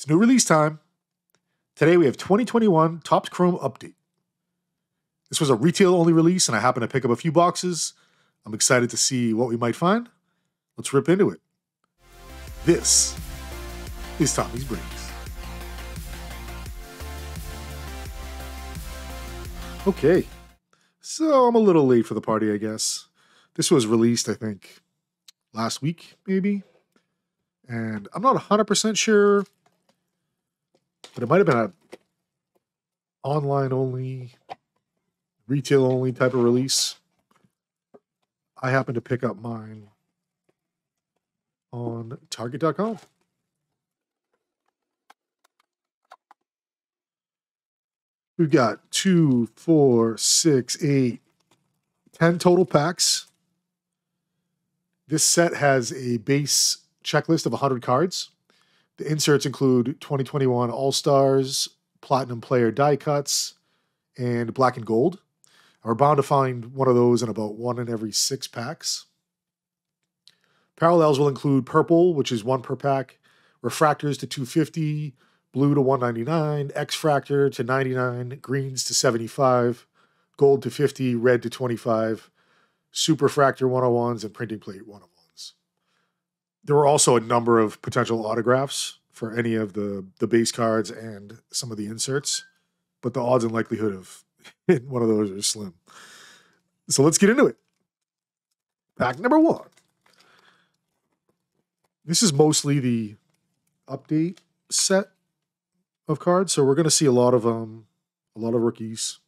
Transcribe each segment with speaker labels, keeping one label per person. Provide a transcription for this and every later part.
Speaker 1: It's new release time. Today we have 2021 Topps Chrome Update. This was a retail only release, and I happened to pick up a few boxes. I'm excited to see what we might find. Let's rip into it. This is Tommy's brains. Okay, so I'm a little late for the party, I guess. This was released, I think, last week, maybe. And I'm not 100% sure but it might have been a online only, retail only type of release. I happened to pick up mine on Target.com. We've got two, four, six, eight, ten total packs. This set has a base checklist of 100 cards. The inserts include 2021 All Stars, Platinum Player die cuts, and Black and Gold. We're bound to find one of those in about one in every six packs. Parallels will include purple, which is one per pack, refractors to 250, blue to 199, X-Fractor to 99, greens to 75, gold to 50, red to 25, superfractor 101s, and printing plate 101s. There were also a number of potential autographs for any of the the base cards and some of the inserts, but the odds and likelihood of hitting one of those are slim. So let's get into it. Pack number one. This is mostly the update set of cards, so we're going to see a lot of um a lot of rookies,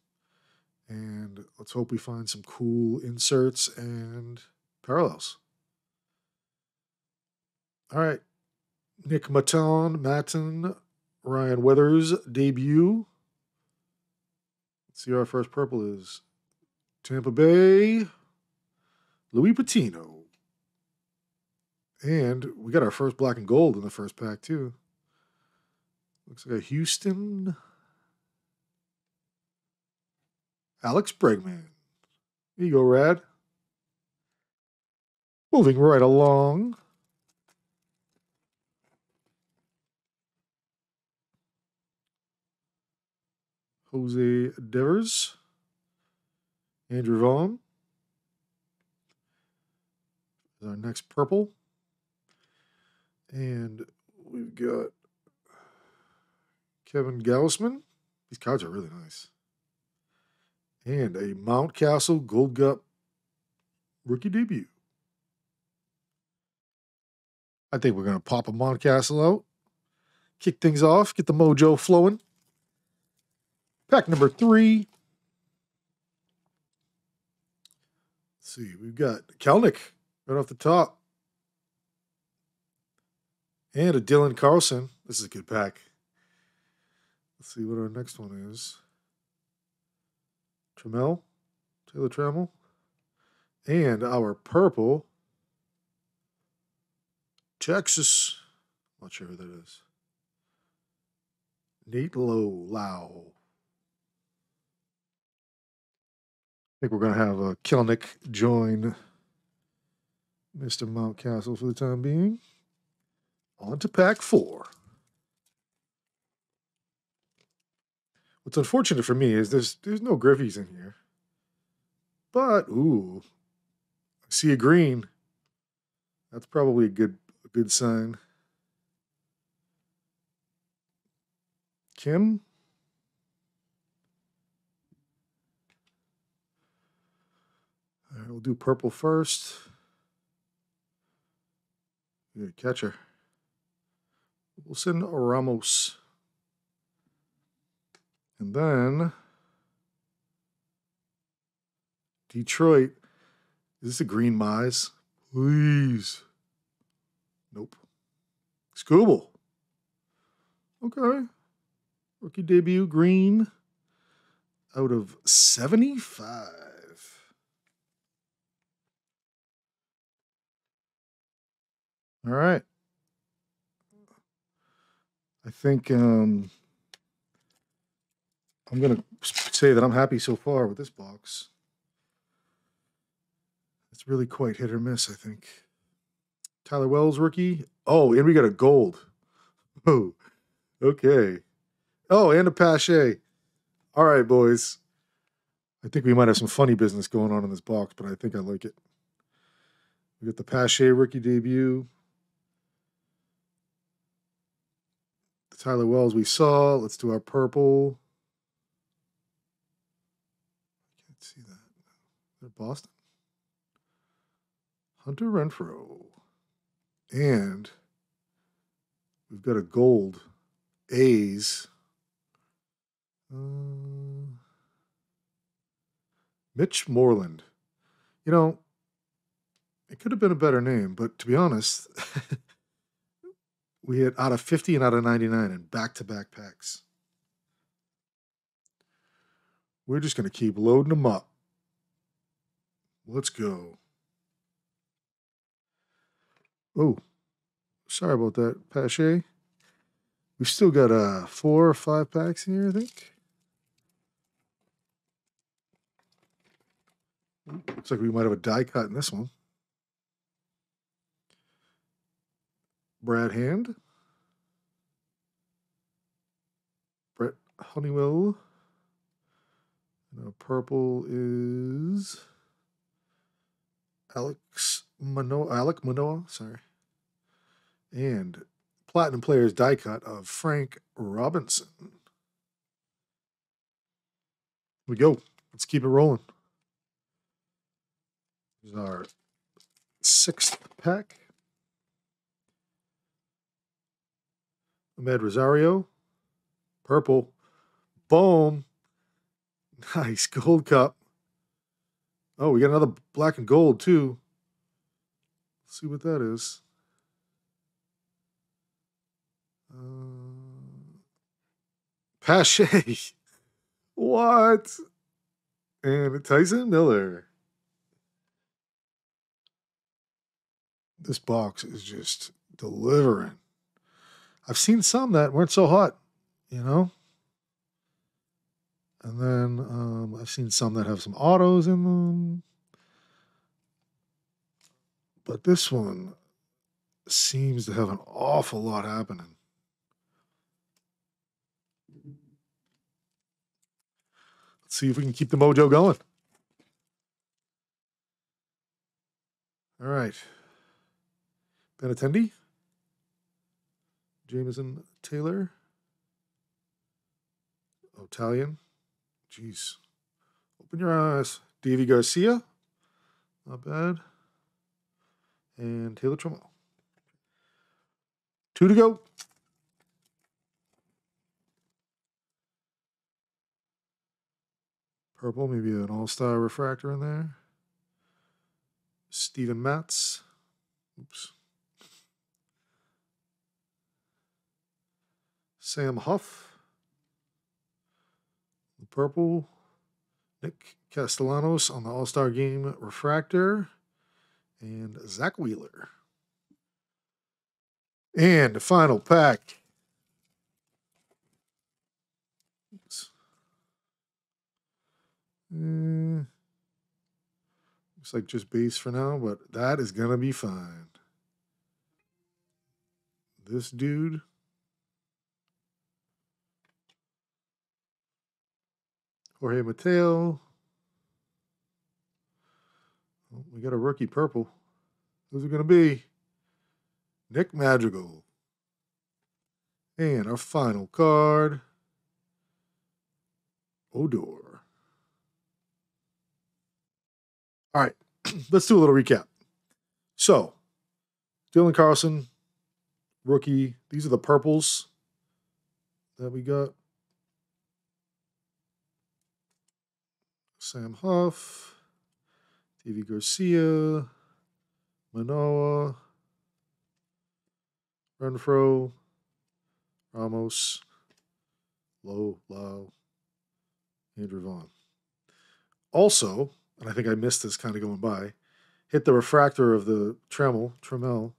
Speaker 1: and let's hope we find some cool inserts and parallels. All right, Nick Maton, Maton, Ryan Weathers debut. Let's see our first purple is. Tampa Bay, Louis Patino. And we got our first black and gold in the first pack, too. Looks like a Houston. Alex Bregman. Here you go, Rad. Moving right along. Jose Devers, Andrew Vaughn. Our next purple. And we've got Kevin Gausman. These cards are really nice. And a Mountcastle Gold Cup rookie debut. I think we're going to pop a Mountcastle out, kick things off, get the mojo flowing. Pack number three. Let's see, we've got Kelnick right off the top. And a Dylan Carlson. This is a good pack. Let's see what our next one is. Trammell, Taylor Trammell. And our purple Texas. I'm not sure who that is. Nate Low Low. think we're going to have a uh, Kelnick join Mr. Mountcastle for the time being. On to pack four. What's unfortunate for me is there's there's no Griffies in here. But ooh, I see a green. That's probably a good a good sign. Kim, All right, we'll do purple first. Good catcher. We'll send Ramos. And then Detroit. Is this a green mize? Please. Nope. Scooble. Okay. Rookie debut green out of 75. All right. I think um, I'm going to say that I'm happy so far with this box. It's really quite hit or miss, I think. Tyler Wells rookie. Oh, and we got a gold. Oh, okay. Oh, and a Pache. All right, boys. I think we might have some funny business going on in this box, but I think I like it. We got the Pache rookie debut, Tyler Wells we saw. Let's do our purple. I can't see that. They're Boston. Hunter Renfro. And we've got a gold A's. Uh, Mitch Moreland. You know, it could have been a better name, but to be honest, We hit out of 50 and out of 99 and back to back packs. We're just going to keep loading them up. Let's go. Oh, sorry about that, Pache. We've still got uh, four or five packs in here, I think. Looks like we might have a die cut in this one. Brad Hand, Brett Honeywell. Now uh, purple is Alex Manoa. Alec Manoa, sorry. And platinum players die cut of Frank Robinson. Here we go. Let's keep it rolling. This is our sixth pack. Ahmed Rosario. Purple. Boom. Nice. Gold cup. Oh, we got another black and gold, too. Let's see what that is. Uh, Pache. what? And Tyson Miller. This box is just delivering. I've seen some that weren't so hot, you know. And then um, I've seen some that have some autos in them. But this one seems to have an awful lot happening. Let's see if we can keep the mojo going. All right. Ben attendee. Jameson Taylor. Italian. Jeez. Open your eyes. Davy Garcia. Not bad. And Taylor Trammell. Two to go. Purple, maybe an all-star refractor in there. Steven Matz. Oops. Sam Huff. The purple, Nick Castellanos on the All Star Game Refractor, and Zach Wheeler. And the final pack. Oops. Mm. Looks like just base for now, but that is going to be fine. This dude Jorge Mateo. Oh, we got a rookie purple. Who's it going to be? Nick Madrigal. And our final card Odor. All right, let's do a little recap. So, Dylan Carlson, rookie. These are the purples that we got. Sam Huff, TV Garcia, Manoa, Renfro, Ramos, Low, Low, Andrew Vaughn. Also, and I think I missed this kind of going by, hit the refractor of the Tremel, Tremel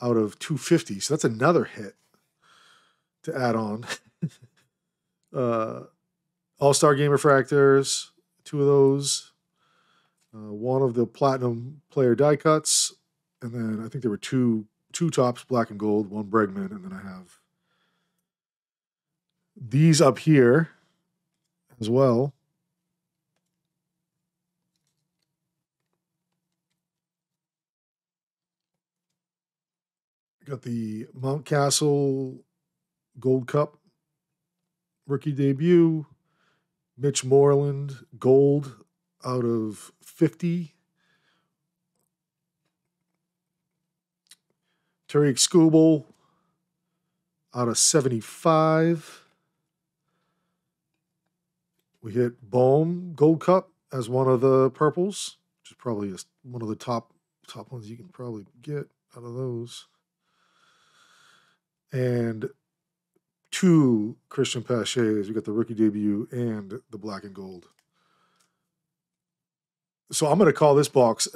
Speaker 1: out of 250. So that's another hit to add on. uh, All Star Game refractors, two of those, uh, one of the platinum player die cuts, and then I think there were two two tops, black and gold, one Bregman, and then I have these up here as well. Got the Mountcastle Gold Cup rookie debut. Mitch Moreland, gold out of 50. Tariq Skubal out of 75. We hit Bohm Gold Cup as one of the purples, which is probably one of the top top ones you can probably get out of those. And two Christian Paches. We got the rookie debut and the black and gold. So I'm going to call this box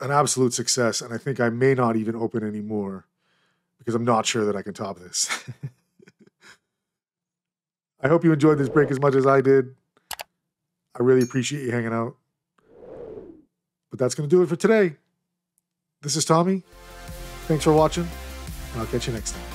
Speaker 1: an absolute success, and I think I may not even open anymore because I'm not sure that I can top this. I hope you enjoyed this break as much as I did. I really appreciate you hanging out. But that's going to do it for today. This is Tommy. Thanks for watching, and I'll catch you next time.